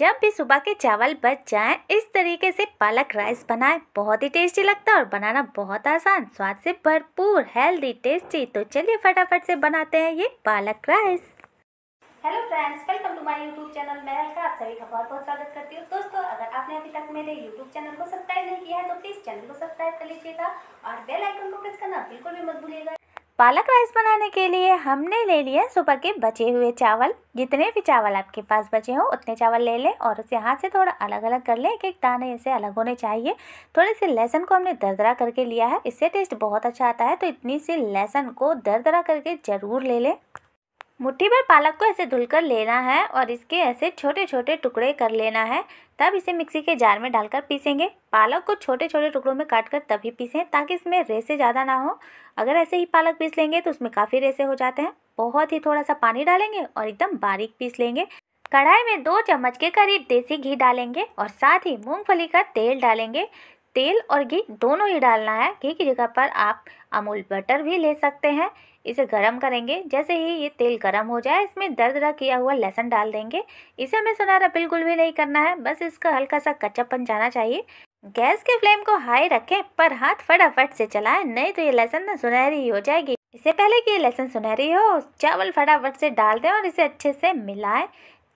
जब भी सुबह के चावल बच जाए इस तरीके से पालक राइस बनाए बहुत ही टेस्टी लगता है और बनाना बहुत आसान स्वाद से भरपूर हेल्दी टेस्टी तो चलिए फटाफट से बनाते हैं ये palak rice hello friends welcome to my YouTube channel मैं हल्का आप सभी का बहुत बहुत स्वागत करती हूँ दोस्तों अगर आपने अभी तक मेरे यूट्यूब चैनल को सब्सक्राइब नहीं किया है तो प्लीज़ चैनल को सब्सक्राइब कर लीजिएगा और बेल आइकन को प्रेस करना बिल्कुल भी मत भूलिएगा पालक राइस बनाने के लिए हमने ले लिया सुबह के बचे हुए चावल जितने भी चावल आपके पास बचे हों उतने चावल ले लें और उसे हाथ से थोड़ा अलग अलग कर लें एक एक दाने इसे अलग होने चाहिए थोड़े से लहसुन को हमने दरदरा करके लिया है इससे टेस्ट बहुत अच्छा आता है तो इतनी सी लहसुन को दरदरा करके ज़रूर ले लें मुट्ठी भर पालक को ऐसे धुलकर लेना है और इसके ऐसे छोटे छोटे टुकड़े कर लेना है तब इसे मिक्सी के जार में डालकर पीसेंगे पालक को छोटे छोटे टुकड़ों में काट कर तभी पीसें ताकि इसमें रेसे ज़्यादा ना हो अगर ऐसे ही पालक पीस लेंगे तो उसमें काफ़ी रेसे हो जाते हैं बहुत ही थोड़ा सा पानी डालेंगे और एकदम बारीक पीस लेंगे कढ़ाई में दो चम्मच के करीब देसी घी डालेंगे और साथ ही मूंगफली का तेल डालेंगे तेल और घी दोनों ही डालना है घी की जगह पर आप अमूल बटर भी ले सकते हैं इसे गरम करेंगे जैसे ही ये तेल गरम हो जाए इसमें दरदरा किया हुआ लहसुन डाल देंगे इसे हमें सुनारा बिल्कुल भी नहीं करना है बस इसका हल्का सा कच्चापन जाना चाहिए गैस के फ्लेम को हाई रखें पर हाथ फटाफट से चलाएं नहीं तो ये लहसुन ना सुनहरी हो जाएगी इससे पहले कि ये लहसुन सुनहरी हो चावल फटाफट से डाल दें और इसे अच्छे से मिलाएं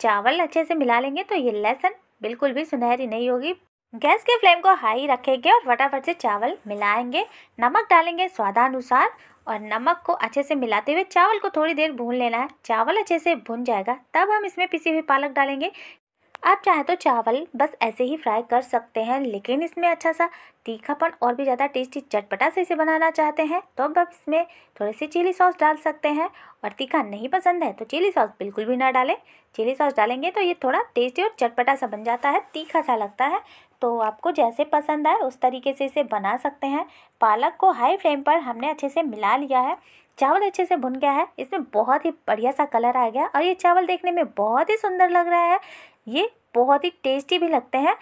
चावल अच्छे से मिला लेंगे तो ये लहसुन बिल्कुल भी सुनहरी नहीं होगी गैस के फ्लेम को हाई रखेंगे और फटाफट से चावल मिलाएंगे नमक डालेंगे स्वादानुसार और नमक को अच्छे से मिलाते हुए चावल को थोड़ी देर भून लेना है चावल अच्छे से भुन जाएगा तब हम इसमें पिसी हुई पालक डालेंगे आप चाहे तो चावल बस ऐसे ही फ्राई कर सकते हैं लेकिन इसमें अच्छा सा तीखापन और भी ज़्यादा टेस्टी चटपटा से इसे बनाना चाहते हैं तो अब आप इसमें थोड़ी सी चिली सॉस डाल सकते हैं और तीखा नहीं पसंद है तो चिली सॉस बिल्कुल भी ना डालें चिली सॉस डालेंगे तो ये थोड़ा टेस्टी और चटपटा सा बन जाता है तीखा सा लगता है तो आपको जैसे पसंद आए उस तरीके से इसे बना सकते हैं पालक को हाई फ्लेम पर हमने अच्छे से मिला लिया है चावल अच्छे से भुन गया है इसमें बहुत ही बढ़िया सा कलर आ गया और ये चावल देखने में बहुत ही सुंदर लग रहा है ये बहुत ही टेस्टी भी लगते हैं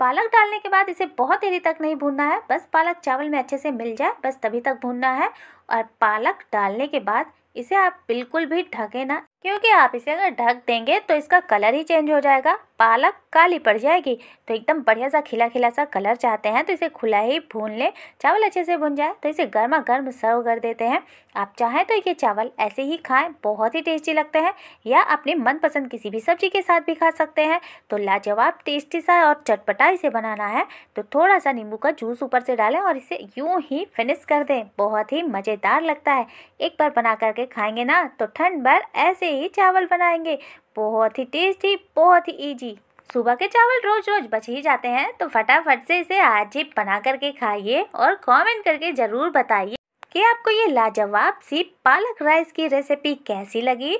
पालक डालने के बाद इसे बहुत देरी तक नहीं भूनना है बस पालक चावल में अच्छे से मिल जाए बस तभी तक भूनना है और पालक डालने के बाद इसे आप बिल्कुल भी ढके ना क्योंकि आप इसे अगर ढक देंगे तो इसका कलर ही चेंज हो जाएगा पालक काली पड़ जाएगी तो एकदम बढ़िया सा खिला खिला सा कलर चाहते हैं तो इसे खुला ही भून लें चावल अच्छे से भुन जाए तो इसे गर्मा गर्म सर्व कर देते हैं आप चाहें तो ये चावल ऐसे ही खाएं बहुत ही टेस्टी लगते हैं या अपने मनपसंद किसी भी सब्जी के साथ भी खा सकते हैं तो लाजवाब टेस्टी सा और चटपटा इसे बनाना है तो थोड़ा सा नींबू का जूस ऊपर से डालें और इसे यूँ ही फिनिश कर दें बहुत ही मज़ेदार लगता है एक बार बना करके खाएंगे ना तो ठंड भर ऐसे ही चावल बनाएंगे बहुत ही टेस्टी बहुत ही ईजी सुबह के चावल रोज रोज बच ही जाते हैं तो फटाफट से इसे आज ही बना करके खाइए और कमेंट करके ज़रूर बताइए कि आपको ये लाजवाब सी पालक राइस की रेसिपी कैसी लगी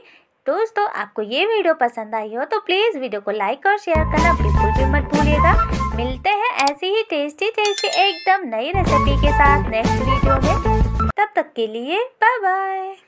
दोस्तों आपको ये वीडियो पसंद आई हो तो प्लीज़ वीडियो को लाइक और शेयर करना बिल्कुल भी मत भूलिएगा मिलते हैं ऐसी ही टेस्टी टेस्टी एकदम नई रेसिपी के साथ नेक्स्ट वीडियो में तब तक के लिए बाय बाय